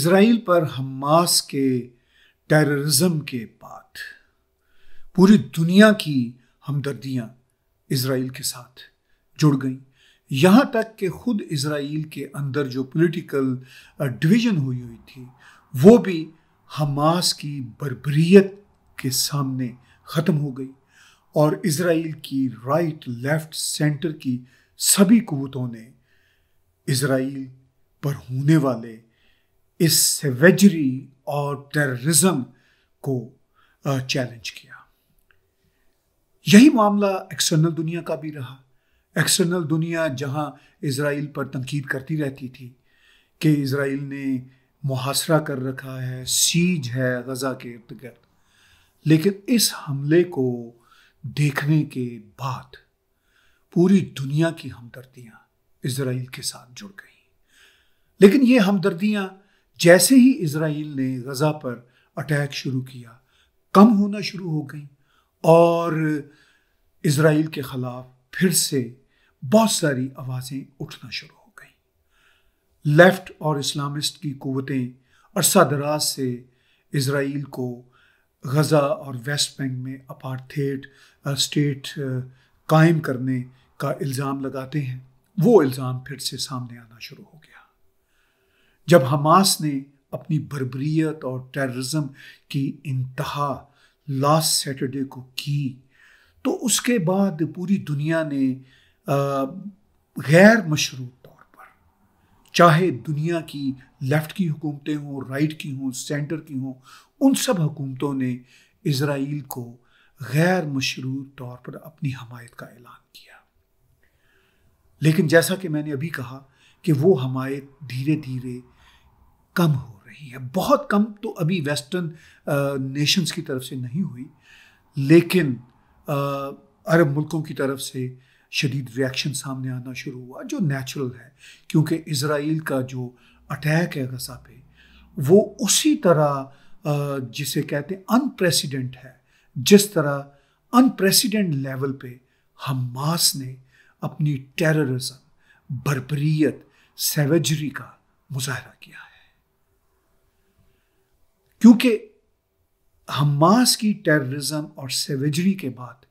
Israel पर Hamas के terrorism के पाठ पूरी दुनिया की हमदर्दियां इसराइल के साथ जुड़ गईं यहाँ तक कि खुद इसराइल के अंदर जो पॉलिटिकल डिवीजन हुई हुई थी वो भी हमास की बरबरीत के सामने ख़त्म हो गई और इसराइल की राइट लेफ्ट सेंटर की सभी कुतों ने इसराइल पर होने वाले इस सेवेजरी और टेररिज्म को चैलेंज किया यही मामला एक्सटर्नल दुनिया का भी रहा एक्सटर्नल दुनिया जहां इसराइल पर तनकीद करती रहती थी कि इसराइल ने मुहासरा कर रखा है सीज है गज़ा के इर्द गिर्द लेकिन इस हमले को देखने के बाद पूरी दुनिया की हमदर्दियाँ इसराइल के साथ जुड़ गई लेकिन ये हमदर्दियाँ जैसे ही इसराइल ने गज़ा पर अटैक शुरू किया कम होना शुरू हो गई और इसराइल के ख़िलाफ़ फिर से बहुत सारी आवाज़ें उठना शुरू हो गई लेफ़्ट और इस्लामिस्ट की क़वतें अरसा दराज से इसराइल को गज़ा और वेस्ट बैंक में अपार्थेट स्टेट कायम करने का इल्ज़ाम लगाते हैं वो इल्ज़ाम फिर से सामने आना शुरू हो गया जब हमास ने अपनी बर्बरीत और टेररिज्म की इंतहा लास्ट सैटरडे को की तो उसके बाद पूरी दुनिया ने गैर मशरूत तौर पर चाहे दुनिया की लेफ़्ट की हुकूमतें हों राइट की हों सेंटर की हों उन सब हुकूमतों ने इसराइल को गैर मशरूत तौर पर अपनी हमायत का ऐलान किया लेकिन जैसा कि मैंने अभी कहा कि वो हमायत धीरे धीरे कम हो रही है बहुत कम तो अभी वेस्टर्न नेशंस की तरफ से नहीं हुई लेकिन आ, अरब मुल्कों की तरफ से शदीद रिएक्शन सामने आना शुरू हुआ जो नेचुरल है क्योंकि इसराइल का जो अटैक है गजा पे वो उसी तरह जिसे कहते हैं अनप्रेसिडेंट है जिस तरह अनप्रेसिडेंट लेवल पे हमास ने अपनी टेररिज्म बर्बरीत सेवेजरी का मुजाहरा किया है क्योंकि हमास की टेररिज्म और सेवेजरी के बाद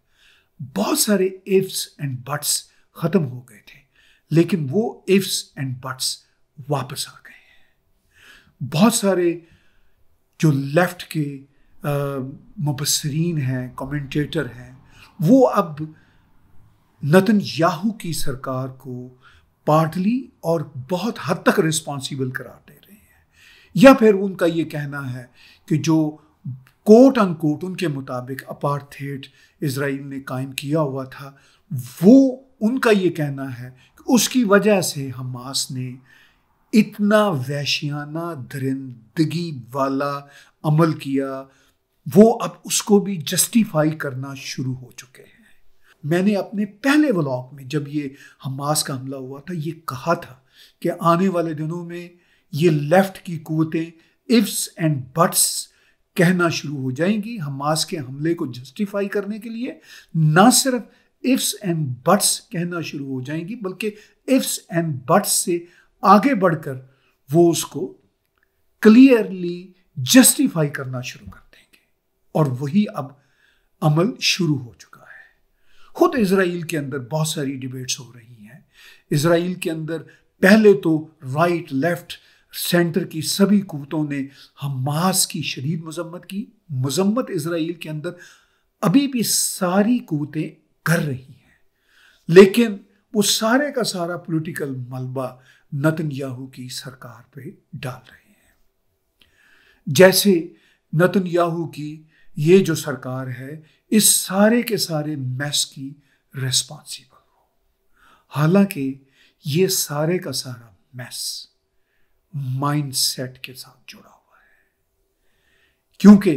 बहुत सारे इफ्स एंड बट्स ख़त्म हो गए थे लेकिन वो इफ्स एंड बट्स वापस आ गए हैं बहुत सारे जो लेफ्ट के मुबसरीन हैं कमेंटेटर हैं वो अब नतन याहू की सरकार को पार्टली और बहुत हद तक रिस्पॉन्सिबल करार या फिर उनका ये कहना है कि जो कोट कोट उनके मुताबिक थेट इसराइल ने कायम किया हुआ था वो उनका ये कहना है कि उसकी वजह से हमास ने इतना वैशियाना दरिंदगी वाला अमल किया वो अब उसको भी जस्टिफाई करना शुरू हो चुके हैं मैंने अपने पहले व्लॉग में जब ये हमास का हमला हुआ था ये कहा था कि आने वाले दिनों में ये लेफ्ट की कुतें इफ्स एंड बट्स कहना शुरू हो जाएंगी हमास के हमले को जस्टिफाई करने के लिए ना सिर्फ इफ्स एंड बट्स कहना शुरू हो जाएंगी बल्कि इफ्स एंड बट्स से आगे बढ़कर वो उसको क्लियरली जस्टिफाई करना शुरू कर देंगे और वही अब अमल शुरू हो चुका है खुद इसराइल के अंदर बहुत सारी डिबेट्स हो रही हैं इसराइल के अंदर पहले तो राइट लेफ्ट सेंटर की सभी कुतों ने हमास की शदीद मजम्मत की मजम्मत इसराइल के अंदर अभी भी सारी कुतें कर रही हैं लेकिन वो सारे का सारा पॉलिटिकल मलबा नतनयाहू की सरकार पे डाल रहे हैं जैसे नतनयाहू की ये जो सरकार है इस सारे के सारे मैस की रेस्पॉन्सिबल हो हालांकि ये सारे का सारा मैस माइंडसेट के साथ जुड़ा हुआ है क्योंकि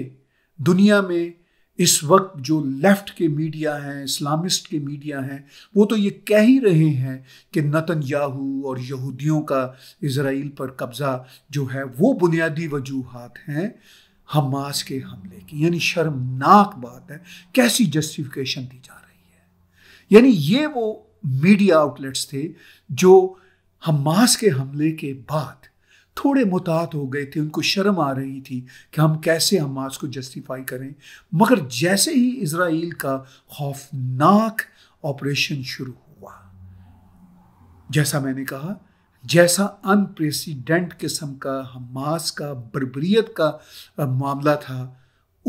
दुनिया में इस वक्त जो लेफ्ट के मीडिया हैं इस्लामिस्ट के मीडिया हैं वो तो ये कह ही रहे हैं कि नतन याहू और यहूदियों का इसराइल पर कब्ज़ा जो है वो बुनियादी वजूहत हैं हमास के हमले की यानी शर्मनाक बात है कैसी जस्टिफिकेशन दी जा रही है यानी ये वो मीडिया आउटलेट्स थे जो हमास के हमले के बाद थोड़े मुतात हो गए थे उनको शर्म आ रही थी कि हम कैसे हमास को जस्टिफाई करें मगर जैसे ही इसराइल का खौफनाक ऑपरेशन शुरू हुआ जैसा मैंने कहा जैसा अनप्रेसिडेंट किस्म का हमास का बर्बरीत का मामला था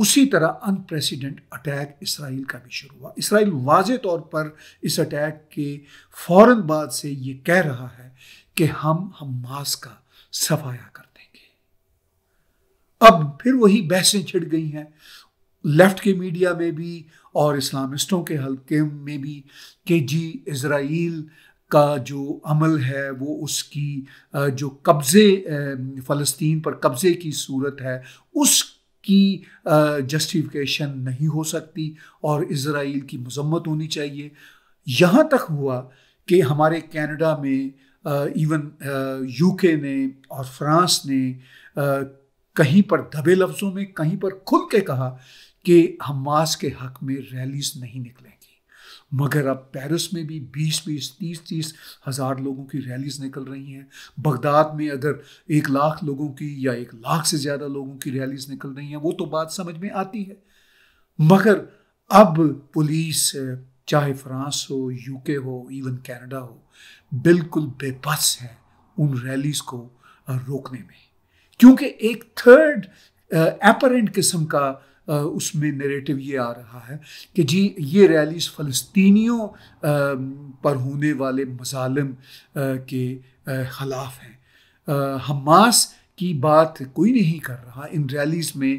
उसी तरह अनप्रेसिडेंट अटैक इसराइल का भी शुरू हुआ इसराइल वाज तौर पर इस अटैक के फौरन बाद से ये कह रहा है कि हम हमास का सफाया कर देंगे अब फिर वही बहसें छिड़ गई हैं लेफ्ट के मीडिया में भी और इस्लामिस्टों के हल्के में भी कि जी इसराइल का जो अमल है वो उसकी जो कब्ज़े फ़लस्तीन पर कब्ज़े की सूरत है उसकी जस्टिफिकेशन नहीं हो सकती और इसराइल की मजम्मत होनी चाहिए यहाँ तक हुआ कि हमारे कनाडा में इवन यूके ने और फ्रांस ने कहीं पर दबे लफ्ज़ों में कहीं पर खुल के कहा कि हमास के हक में रैलीज नहीं निकलेंगी मगर अब पेरिस में भी 20-20, 30-30 हज़ार लोगों की रैलीज निकल रही हैं बगदाद में अगर एक लाख लोगों की या एक लाख से ज़्यादा लोगों की रैलीज निकल रही हैं वो तो बात समझ में आती है मगर अब पुलिस चाहे फ्रांस हो यूके हो इवन कनाडा हो बिल्कुल बेबस है उन रैलीज को रोकने में क्योंकि एक थर्ड एपरेंट किस्म का उसमें नेरेटिव ये आ रहा है कि जी ये रैलीज फ़लस्तीनियों पर होने वाले मजालम के ख़िलाफ़ हैं हमास की बात कोई नहीं कर रहा इन रैलीज़ में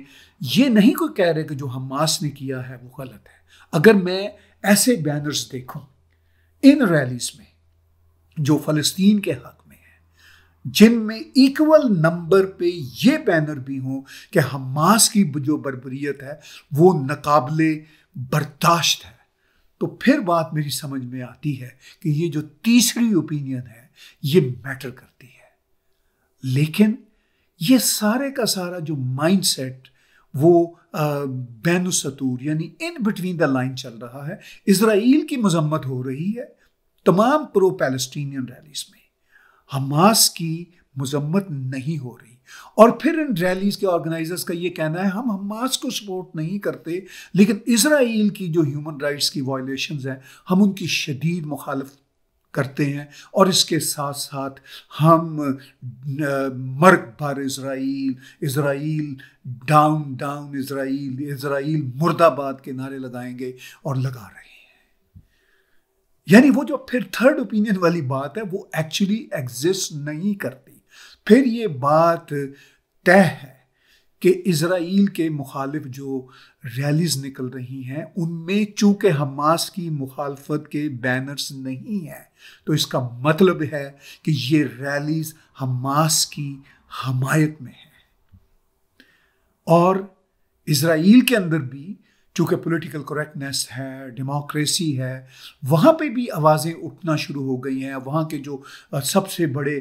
ये नहीं कोई कह रहे कि जो हमास ने किया है वो गलत है अगर मैं ऐसे बैनर्स देखो इन रैलीज में जो फलस्तीन के हक में है जिनमें इक्वल नंबर पे ये बैनर भी हों कि हमास की जो बरबरीत है वो नकाबले बर्दाश्त है तो फिर बात मेरी समझ में आती है कि ये जो तीसरी ओपिनियन है ये मैटर करती है लेकिन ये सारे का सारा जो माइंडसेट वो बैन सतूर यानी इन बिटवीन द लाइन चल रहा है इसराइल की मजम्मत हो रही है तमाम प्रो पैलेस्टीनियन रैलीस में हमास की मजम्मत नहीं हो रही और फिर इन रैलीज के ऑर्गेनाइजर्स का ये कहना है हम हमास को सपोर्ट नहीं करते लेकिन इसराइल की जो ह्यूमन राइट्स की वायलेशन हैं हम उनकी शदीद मुखालफ करते हैं और इसके साथ साथ हम मर्ग बार Israel Israel down down Israel Israel मुर्दाबाद के नारे लगाएंगे और लगा रहे हैं यानी वो जो फिर थर्ड ओपिनियन वाली बात है वो एक्चुअली एग्जिस्ट नहीं करती फिर ये बात तय है कि इसराइल के मुखालिफ जो रैलीज निकल रही हैं उनमें चूँकि हमास की मुखालफत के बैनर्स नहीं हैं तो इसका मतलब है कि ये रैलीज हमास की हमायत में है और इसराइल के अंदर भी चूँकि पॉलिटिकल करेक्टनेस है डेमोक्रेसी है वहाँ पे भी आवाज़ें उठना शुरू हो गई हैं वहाँ के जो सबसे बड़े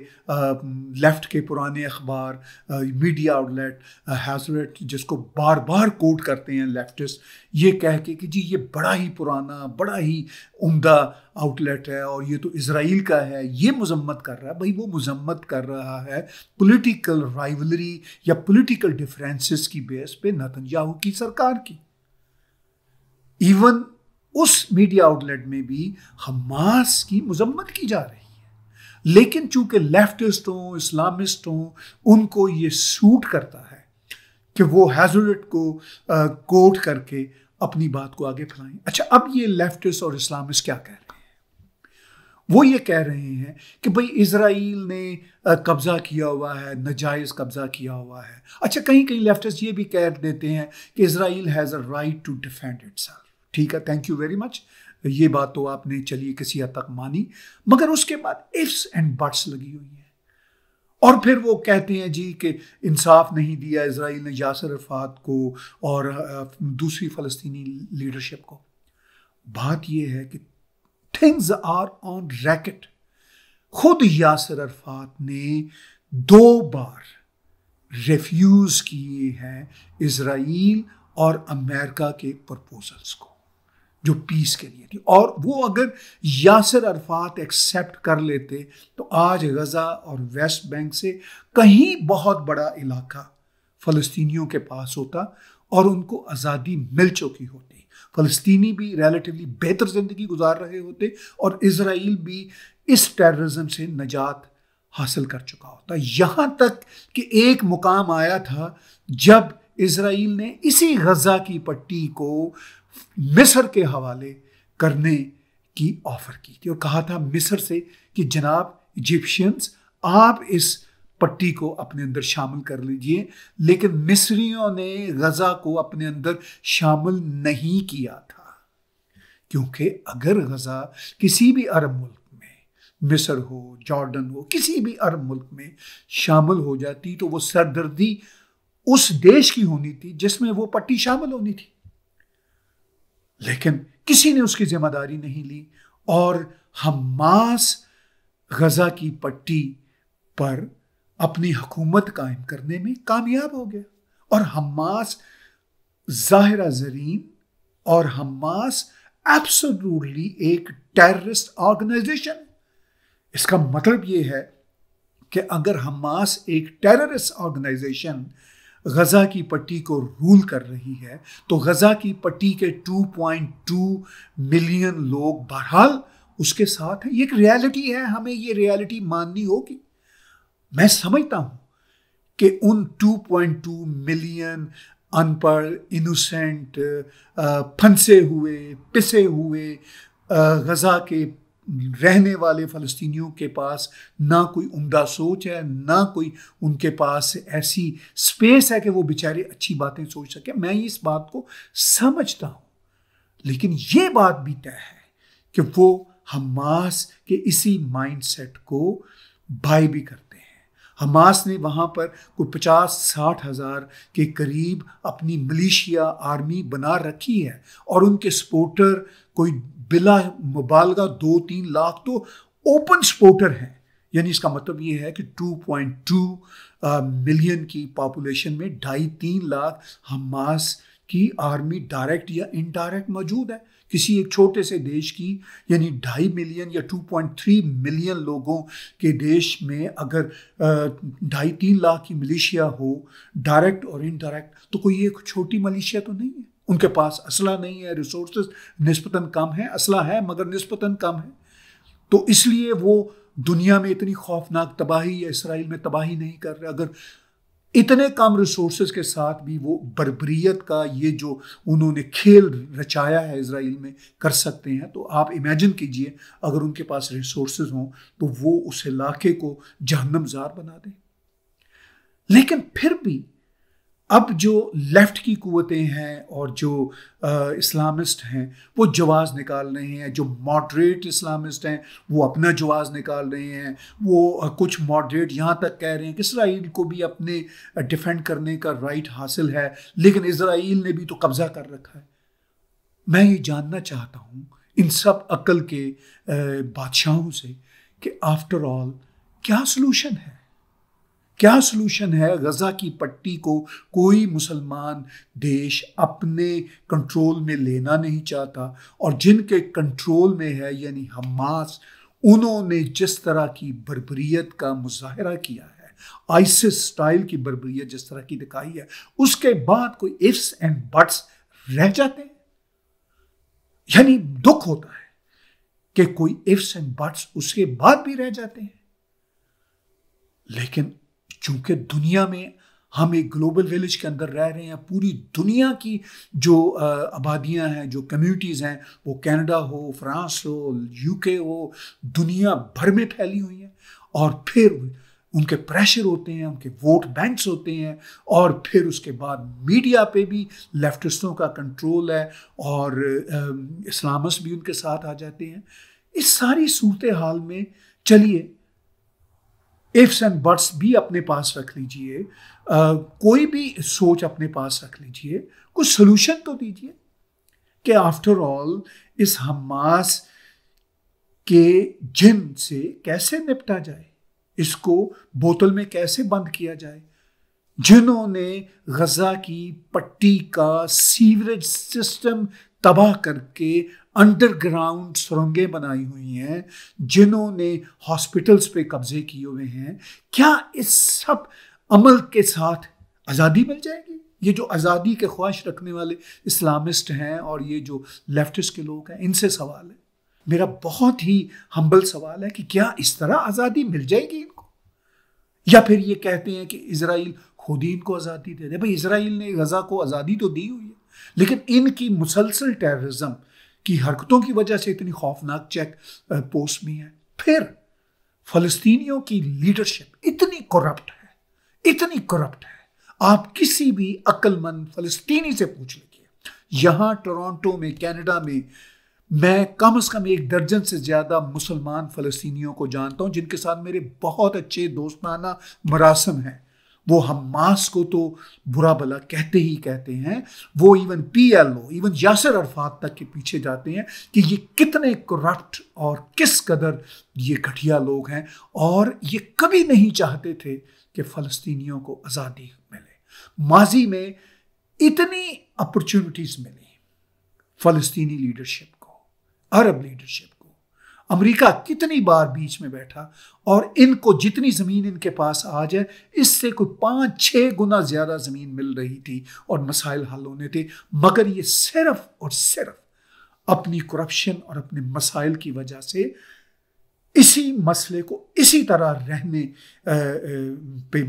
लेफ़्ट के पुराने अखबार मीडिया आउटलेट हैजरेट जिसको बार बार कोट करते हैं लेफ्टिस्ट ये कह के कि जी ये बड़ा ही पुराना बड़ा ही उम्दा आउटलेट है और ये तो इसराइल का है ये मजम्मत कर रहा है भाई वो मजम्मत कर रहा है पॉलिटिकल राइवलरी या पॉलिटिकल डिफरेंसेस की बेस पे नतन की सरकार की इवन उस मीडिया आउटलेट में भी हमास की मजम्मत की जा रही है लेकिन चूंकि लेफ्टिस्ट हों इस्लामिस्ट हों उनको ये सूट करता है कि वो हैजुलट को कोट करके अपनी बात को आगे फैलाएं अच्छा अब ये लेफ्टिस्ट और इस्लामिस्ट क्या कह रहे हैं वो ये कह रहे हैं कि भाई इसराइल ने कब्ज़ा किया हुआ है नजायज़ कब्ज़ा किया हुआ है अच्छा कहीं कहीं लेफ्टिस्ट ये भी कह देते हैं कि Israel has a right to defend it ठीक है थैंक यू वेरी मच ये बात तो आपने चलिए किसी हद तक मानी मगर उसके बाद इफ्स एंड बट्स लगी हुई है और फिर वो कहते हैं जी कि इंसाफ नहीं दिया इसराइल ने यासर अरफात को और दूसरी फ़लस्तीनी लीडरशिप को बात यह है कि थिंग्स आर ऑन रैकेट खुद यासर अरफात ने दो बार रेफ्यूज़ किए हैं इसराइल और अमेरिका के प्रपोजल्स को जो पीस के लिए थी और वो अगर यासर अरफात एक्सेप्ट कर लेते तो आज गज़ा और वेस्ट बैंक से कहीं बहुत बड़ा इलाका फ़लस्तीनियों के पास होता और उनको आज़ादी मिल चुकी होती फ़लस्तीनी भी रिलेटिवली बेहतर ज़िंदगी गुजार रहे होते और इसराइल भी इस टेररिज्म से नजात हासिल कर चुका होता यहाँ तक कि एक मुकाम आया था जब इसराइल ने इसी गज़ा की पट्टी को मिस्र के हवाले करने की ऑफर की थी और कहा था मिस्र से कि जनाब इजिप्शियंस आप इस पट्टी को अपने अंदर शामिल कर लीजिए लेकिन मिस्रियों ने गजा को अपने अंदर शामिल नहीं किया था क्योंकि अगर गजा किसी भी अरब मुल्क में मिस्र हो जॉर्डन हो किसी भी अरब मुल्क में शामिल हो जाती तो वो सरदर्दी उस देश की होनी थी जिसमें वो पट्टी शामिल होनी थी लेकिन किसी ने उसकी जिम्मेदारी नहीं ली और हमास गजा की पट्टी पर अपनी हुकूमत कायम करने में कामयाब हो गया और हमास जाहिरा जरीन और हमास एब्सोल्युटली एक टेररिस्ट ऑर्गेनाइजेशन इसका मतलब यह है कि अगर हमास एक टेररिस्ट ऑर्गेनाइजेशन गज़ा की पट्टी को रूल कर रही है तो गज़ा की पट्टी के 2.2 मिलियन लोग बहरहाल उसके साथ हैं ये एक रियलिटी है हमें ये रियलिटी माननी होगी मैं समझता हूँ कि उन 2.2 मिलियन अनपढ़ इनोसेंट फंसे हुए पिसे हुए गज़ा के रहने वाले फ़लस्तीनियों के पास ना कोई उम्दा सोच है ना कोई उनके पास ऐसी स्पेस है कि वो बेचारे अच्छी बातें सोच सकें मैं इस बात को समझता हूँ लेकिन ये बात भी तय है कि वो हमास के इसी माइंडसेट को बाई भी करते हैं हमास ने वहाँ पर कोई पचास साठ हज़ार के करीब अपनी मलेशिया आर्मी बना रखी है और उनके सपोर्टर कोई बिला मुबालगा दो तीन लाख तो ओपन स्पोर्टर हैं यानी इसका मतलब ये है कि 2.2 मिलियन की पॉपुलेशन में ढाई तीन लाख हमास की आर्मी डायरेक्ट या इनडायरेक्ट मौजूद है किसी एक छोटे से देश की यानी ढाई मिलियन या 2.3 मिलियन लोगों के देश में अगर ढाई तीन लाख की मलेशिया हो डायरेक्ट और इनडायरेक्ट तो कोई एक छोटी मलेशिया तो नहीं है उनके पास असला नहीं है रिसोर्स नस्बता कम है असला है मगर नस्बता कम है तो इसलिए वो दुनिया में इतनी खौफनाक तबाही या इसराइल में तबाही नहीं कर रहे अगर इतने कम रिसोर्स के साथ भी वो बरबरीत का ये जो उन्होंने खेल रचाया है इसराइल में कर सकते हैं तो आप इमेजिन कीजिए अगर उनके पास रिसोर्स हों तो वो उस इलाके को जहनमजार बना दें लेकिन फिर भी अब जो लेफ़्ट की कुतें हैं और जो इस्लामिस्ट हैं वो जवाज़ निकाल रहे हैं जो मॉडरेट इस्लामिस्ट हैं वो अपना जवाज़ निकाल रहे हैं वो कुछ मॉडरेट यहाँ तक कह रहे हैं कि इसराइल को भी अपने डिफेंड करने का राइट हासिल है लेकिन इसराइल ने भी तो कब्ज़ा कर रखा है मैं ये जानना चाहता हूँ इन सब अकल के बादशाहों से कि आफ्टर ऑल क्या सलूशन है क्या सोल्यूशन है गज़ा की पट्टी को कोई मुसलमान देश अपने कंट्रोल में लेना नहीं चाहता और जिनके कंट्रोल में है यानी हमास उन्होंने जिस तरह की बरबरीत का मुजाहरा किया है आइसिस स्टाइल की बरबरीत जिस तरह की दिखाई है उसके बाद कोई इफ्स एंड बट्स रह जाते हैं यानी दुख होता है कि कोई इफ्स एंड बट्स उसके बाद भी रह जाते हैं लेकिन चूंकि दुनिया में हम एक ग्लोबल विलेज के अंदर रह रहे हैं पूरी दुनिया की जो आबादियां हैं जो कम्युनिटीज़ हैं वो कनाडा हो फ्रांस हो यूके हो दुनिया भर में फैली हुई हैं और फिर उनके प्रेशर होते हैं उनके वोट बैंक्स होते हैं और फिर उसके बाद मीडिया पे भी लेफ्टिस्टों का कंट्रोल है और इस्लामस भी उनके साथ आ जाते हैं इस सारी सूरत हाल में चलिए इफ्स एंड बट्स भी अपने पास रख लीजिए कोई भी सोच अपने पास रख लीजिए कुछ सोल्यूशन तो दीजिए कि आफ्टर ऑल इस हमास के जिन से कैसे निपटा जाए इसको बोतल में कैसे बंद किया जाए जिन्होंने गजा की पट्टी का सीवरेज सिस्टम तबाह करके अंडरग्राउंड सुरंगें बनाई हुई हैं जिन्होंने हॉस्पिटल्स पे कब्जे किए हुए हैं क्या इस सब अमल के साथ आज़ादी मिल जाएगी ये जो आज़ादी के ख्वाहिश रखने वाले इस्लामिस्ट हैं और ये जो लेफ्टिस्ट के लोग हैं इनसे सवाल है मेरा बहुत ही हम्बल सवाल है कि क्या इस तरह आज़ादी मिल जाएगी इनको या फिर ये कहते हैं कि इसराइल खुद ही इनको आज़ादी दे दे भाई इसराइल ने गज़ा को आज़ादी तो दी हुई है लेकिन इनकी मुसलसल टेररिज्म की हरकतों की वजह से इतनी खौफनाक चेक पोस्ट में है फिर फलस्तीनियों की लीडरशिप इतनी करप्ट है इतनी करप्ट है आप किसी भी अक्लमंद फलस्तीनी से पूछ लीजिए यहाँ टोरंटो में कनाडा में मैं कम से कम एक दर्जन से ज़्यादा मुसलमान फलस्तीनियों को जानता हूँ जिनके साथ मेरे बहुत अच्छे दोस्ताना मरासम हैं वो हमास को तो बुरा भला कहते ही कहते हैं वो even P L O even Yasser Arafat तक के पीछे जाते हैं कि ये कितने करप्ट और किस कदर ये घटिया लोग हैं और ये कभी नहीं चाहते थे कि फ़लस्तीनियों को आज़ादी मिले माजी में इतनी अपॉर्चुनिटीज़ मिली फ़लस्तीनी लीडरशिप को अरब लीडरशिप अमेरिका कितनी बार बीच में बैठा और इनको जितनी ज़मीन इनके पास आ जाए इससे कोई पाँच छः गुना ज़्यादा ज़मीन मिल रही थी और मसाइल हल होने थे मगर ये सिर्फ और सिर्फ अपनी करप्शन और अपने मसाइल की वजह से इसी मसले को इसी तरह रहने पे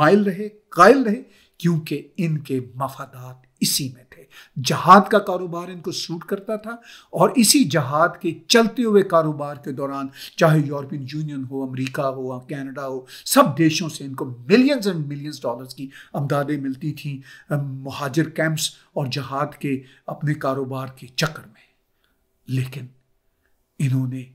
माइल रहे कायल रहे क्योंकि इनके मफादात इसी में जहाद का कारोबार इनको सूट करता था और इसी जहाद के चलते हुए कारोबार के दौरान चाहे यूरोपियन यूनियन हो अमेरिका हो कनाडा हो सब देशों से इनको मिलियंस एंड मिलियंस डॉलर्स की अमदादें मिलती थी महाजर कैंप्स और जहाद के अपने कारोबार के चक्कर में लेकिन इन्होंने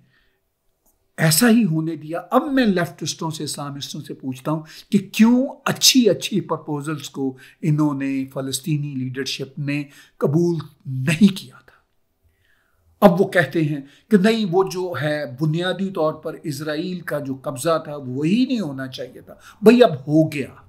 ऐसा ही होने दिया अब मैं लेफ्टिस्टों से इस्लामिस्टों से पूछता हूँ कि क्यों अच्छी अच्छी प्रपोजल्स को इन्होंने फ़लस्तीनी लीडरशिप ने कबूल नहीं किया था अब वो कहते हैं कि नहीं वो जो है बुनियादी तौर पर इसराइल का जो कब्ज़ा था वही नहीं होना चाहिए था भाई अब हो गया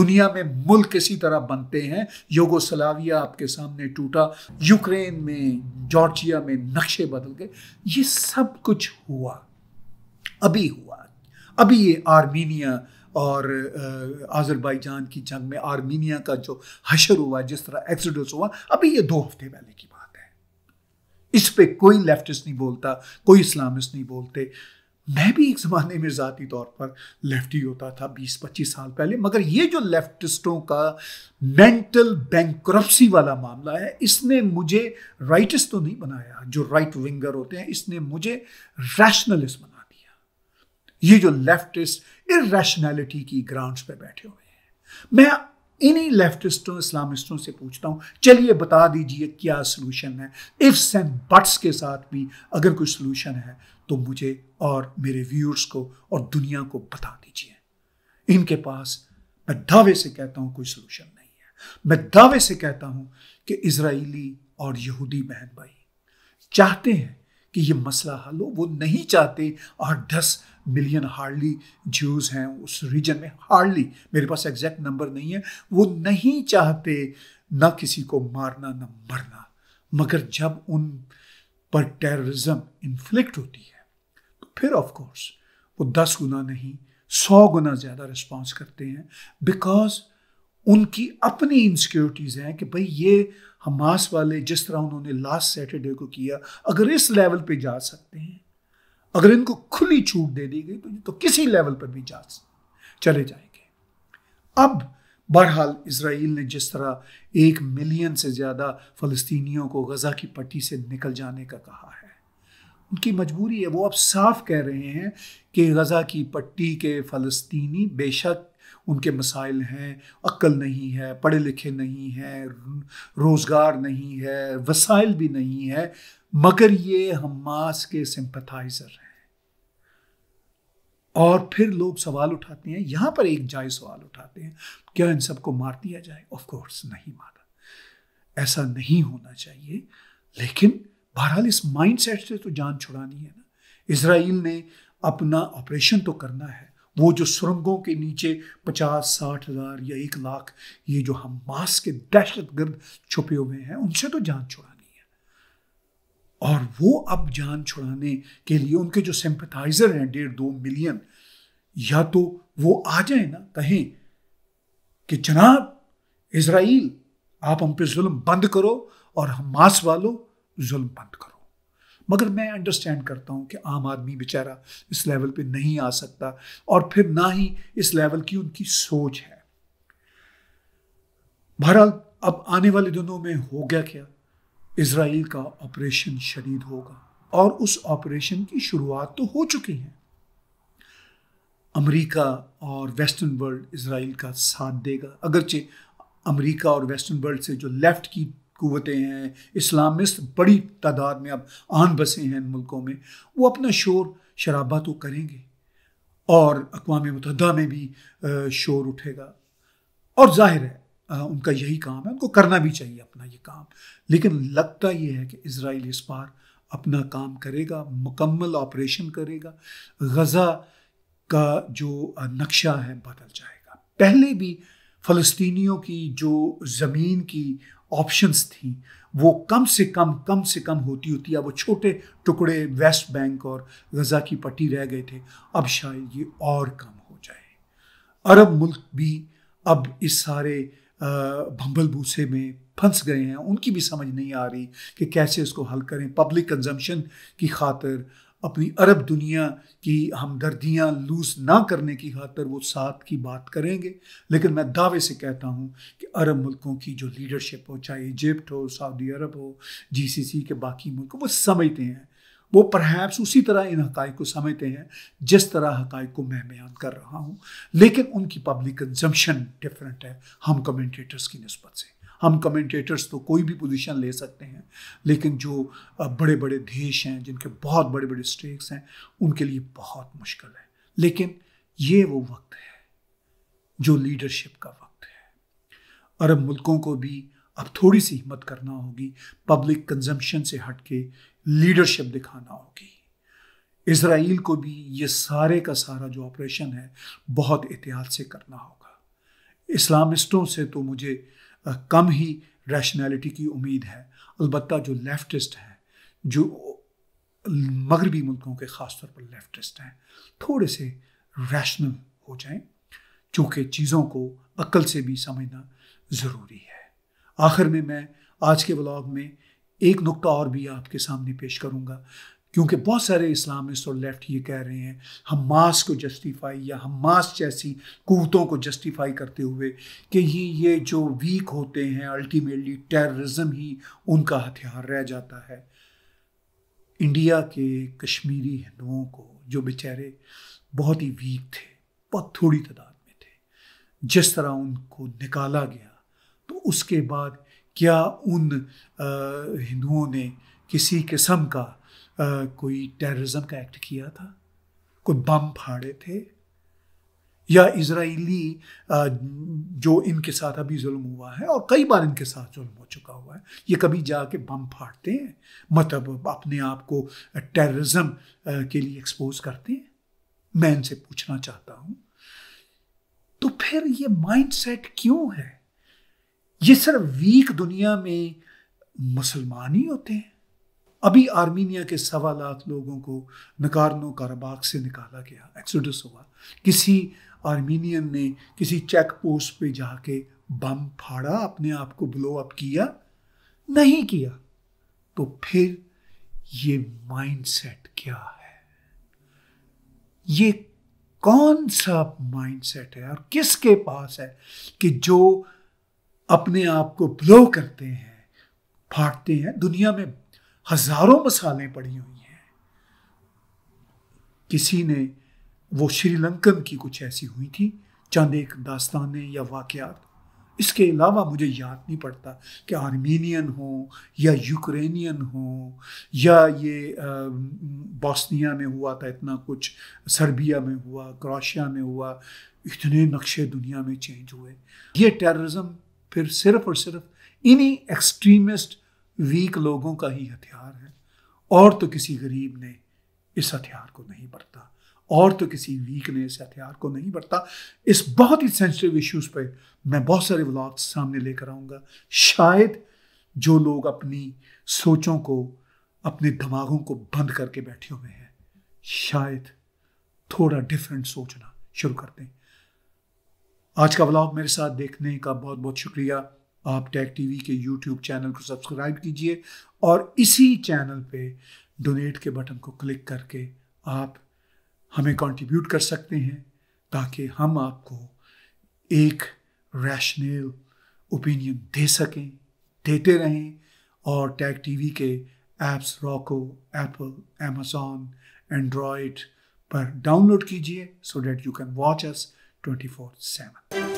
दुनिया में मुल्क इसी तरह बनते हैं योगोसलाविया आपके सामने टूटा यूक्रेन में जॉर्जिया में नक्शे बदल गए ये सब कुछ हुआ अभी हुआ अभी ये आर्मीनिया और आज़रबाईजान की जंग में आर्मीनिया का जो हशर हुआ जिस तरह एक्सीडेंट हुआ अभी ये दो हफ्ते पहले की बात है इस पर कोई लेफ्टिस्ट नहीं बोलता कोई इस्लामिस्ट नहीं बोलते मैं भी एक ज़माने में ज़ाती तौर पर लेफ्टी होता था 20-25 साल पहले मगर ये जो लेफ्टिस्टों का मेंटल बैंक्रप्सी वाला मामला है इसने मुझे राइटिस्ट तो नहीं बनाया जो राइट विंगर होते हैं इसने मुझे रैशनलिस्ट बना ये जो लेफ्टिस्ट इेशनैलिटी की ग्राउंड्स पर बैठे हुए हैं मैं इन्हीं लेफ्टिस्टों इस्लामिस्टों से पूछता हूँ चलिए बता दीजिए क्या सोल्यूशन है इफ्स एंड बट्स के साथ भी अगर कोई सलूशन है तो मुझे और मेरे व्यूअर्स को और दुनिया को बता दीजिए इनके पास मैं दावे से कहता हूँ कोई सोल्यूशन नहीं है मैं दावे से कहता हूँ कि इसराइली और यहूदी बहन भाई चाहते हैं कि ये मसला हल हो वो नहीं चाहते और दस मिलियन हार्डली ज्यूज़ हैं उस रीजन में हार्डली मेरे पास एग्जैक्ट नंबर नहीं है वो नहीं चाहते ना किसी को मारना ना मरना मगर जब उन पर टेररिज्म इन्फ्लिक्ट होती है तो फिर ऑफ कोर्स वो दस गुना नहीं सौ गुना ज़्यादा रिस्पॉन्स करते हैं बिकॉज उनकी अपनी इंसिक्योरिटीज़ हैं कि भाई ये हमास वाले जिस तरह उन्होंने लास्ट सैटरडे को किया अगर इस लेवल पे जा सकते हैं अगर इनको खुली छूट दे दी गई तो ये तो किसी लेवल पर भी जा चले जाएंगे अब बहरहाल इसराइल ने जिस तरह एक मिलियन से ज़्यादा फ़लस्तीनियों को गज़ा की पट्टी से निकल जाने का कहा है उनकी मजबूरी है वो अब साफ कह रहे हैं कि गज़ा की पट्टी के फ़लस्तीनी बेशक उनके मसाइल हैं अक्ल नहीं है पढ़े लिखे नहीं हैं रोज़गार नहीं है वसाइल भी नहीं है मगर ये हमास के सिंपथाइजर हैं और फिर लोग सवाल उठाते हैं यहां पर एक जायज सवाल उठाते हैं क्या इन सबको मार दिया जाए ऑफ कोर्स नहीं मारा ऐसा नहीं होना चाहिए लेकिन बहरहाल इस माइंडसेट से तो जान छुड़ानी है ना इसराइल ने अपना ऑपरेशन तो करना है वो जो सुरंगों के नीचे पचास साठ हज़ार या एक लाख ये जो हमास के दहशत गर्द छुपे हुए हैं उनसे तो जान छुड़ानी और वो अब जान छुड़ाने के लिए उनके जो सिंपथाइजर हैं डेढ़ दो मिलियन या तो वो आ जाए ना कहें कि जनाब इसराइल आप हम पे जुल्म बंद करो और हमास वालों जुल्म बंद करो मगर मैं अंडरस्टैंड करता हूं कि आम आदमी बेचारा इस लेवल पे नहीं आ सकता और फिर ना ही इस लेवल की उनकी सोच है बहरहाल अब आने वाले दिनों में हो गया क्या इसराइल का ऑपरेशन शदीद होगा और उस ऑपरेशन की शुरुआत तो हो चुकी है अमेरिका और वेस्टर्न वर्ल्ड इसराइल का साथ देगा अगरचे अमेरिका और वेस्टर्न वर्ल्ड से जो लेफ्ट की कुतें हैं इस्लामिस्ट बड़ी तादाद में अब आन बसे हैं मुल्कों में वो अपना शोर शराबा तो करेंगे और अकवा मुतहदा में भी शोर उठेगा और जाहिर है आ, उनका यही काम है उनको करना भी चाहिए अपना ये काम लेकिन लगता ये है कि इसराइल इस बार अपना काम करेगा मुकम्मल ऑपरेशन करेगा गज़ा का जो नक्शा है बदल जाएगा पहले भी फलस्तनीों की जो ज़मीन की ऑप्शंस थी वो कम से कम कम से कम होती होती अब वो छोटे टुकड़े वेस्ट बैंक और गज़ा की पट्टी रह गए थे अब शायद ये और कम हो जाए अरब मुल्क भी अब इस सारे भंबल भूसे में फंस गए हैं उनकी भी समझ नहीं आ रही कि कैसे उसको हल करें पब्लिक कंजम्पशन की खातर अपनी अरब दुनिया की हमदर्दियाँ लूज ना करने की खातर वो साथ की बात करेंगे लेकिन मैं दावे से कहता हूँ कि अरब मुल्कों की जो लीडरशिप हो चाहे इजिप्ट हो सऊदी अरब हो जीसीसी के बाकी मुल्क वो समझते हैं वो परहैप्स उसी तरह इन हक़ को समझते हैं जिस तरह हक़ को मैं बयान कर रहा हूँ लेकिन उनकी पब्लिक कंजम्पशन डिफरेंट है हम कमेंटेटर्स की नस्बत से हम कमेंटेटर्स तो कोई भी पोजीशन ले सकते हैं लेकिन जो बड़े बड़े देश हैं जिनके बहुत बड़े बड़े स्टेक्स हैं उनके लिए बहुत मुश्किल है लेकिन ये वो वक्त है जो लीडरशिप का वक्त है अरब मुल्कों को भी अब थोड़ी सी हिम्मत करना होगी पब्लिक कंजम्पशन से हट के लीडरशिप दिखाना होगी इसराइल को भी ये सारे का सारा जो ऑपरेशन है बहुत एहतियात से करना होगा इस्लामिस्टों से तो मुझे कम ही रैशनैलिटी की उम्मीद है अलबत् जो लेफ्टिस्ट हैं जो मगरबी मुल्कों के ख़ास तौर पर लेफ्टिस्ट हैं थोड़े से रैशनल हो जाएं चूँकि चीज़ों को अक्ल से भी समझना ज़रूरी है आखिर में मैं आज के ब्लॉग में एक नुक्ता और भी आपके सामने पेश करूँगा क्योंकि बहुत सारे इस्लामिस्ट और लेफ्ट ये कह रहे हैं हम मास को जस्टिफाई या हम मास जैसी कुतों को जस्टिफाई करते हुए कि ये ये जो वीक होते हैं अल्टीमेटली टेररिज्म ही उनका हथियार रह जाता है इंडिया के कश्मीरी हिंदुओं को जो बेचारे बहुत ही वीक थे बहुत थोड़ी तादाद में थे जिस तरह उनको निकाला गया तो उसके बाद क्या उन हिंदुओं ने किसी किस्म का आ, कोई टेररिज्म का एक्ट किया था कोई बम फाड़े थे या इसराइली जो इनके साथ अभी जुल्म हुआ है और कई बार इनके साथ जुल्म हो चुका हुआ है ये कभी जाके बम फाड़ते हैं मतलब अपने आप को टेररिज्म के लिए एक्सपोज करते हैं मैं इनसे पूछना चाहता हूँ तो फिर ये माइंडसेट क्यों है ये सिर्फ वीक दुनिया में मुसलमान ही होते हैं अभी आर्मीनिया के सवा लाख लोगों को नकारनो काराबाग से निकाला गया एक्सोडस हुआ किसी आर्मीनियन ने किसी चेक पोस्ट पे जाके बम फाड़ा अपने आप को ब्लो अप किया नहीं किया तो फिर ये माइंडसेट क्या है ये कौन सा माइंडसेट है और किसके पास है कि जो अपने आप को ब्लो करते हैं फाटते हैं दुनिया में हजारों मसालें पड़ी हुई हैं किसी ने वो श्रीलंकन की कुछ ऐसी हुई थी चंद एक दास्तानें या वाक़ात इसके अलावा मुझे याद नहीं पड़ता कि आर्मीनियन हो या यूक्रेनियन हो या ये बॉस्निया में हुआ था इतना कुछ सर्बिया में हुआ क्रोशिया में हुआ इतने नक्शे दुनिया में चेंज हुए ये टेररिज्म फिर सिर्फ और सिर्फ इन्हीं एक्सट्रीमिस्ट वीक लोगों का ही हथियार है और तो किसी गरीब ने इस हथियार को नहीं बरता और तो किसी वीक ने इस हथियार को नहीं बरता इस बहुत ही सेंसिटिव इश्यूज़ पे मैं बहुत सारे ब्लॉग्स सामने लेकर आऊँगा शायद जो लोग अपनी सोचों को अपने दिमागों को बंद करके बैठे हुए हैं शायद थोड़ा डिफरेंट सोचना शुरू कर दें आज का ब्लॉग मेरे साथ देखने का बहुत बहुत शुक्रिया आप टैग टीवी के यूट्यूब चैनल को सब्सक्राइब कीजिए और इसी चैनल पे डोनेट के बटन को क्लिक करके आप हमें कंट्रीब्यूट कर सकते हैं ताकि हम आपको एक रैशनल ओपिनियन दे सकें देते रहें और टैग टीवी के apps Roku Apple Amazon Android पर डाउनलोड कीजिए so that you can watch us 24 7.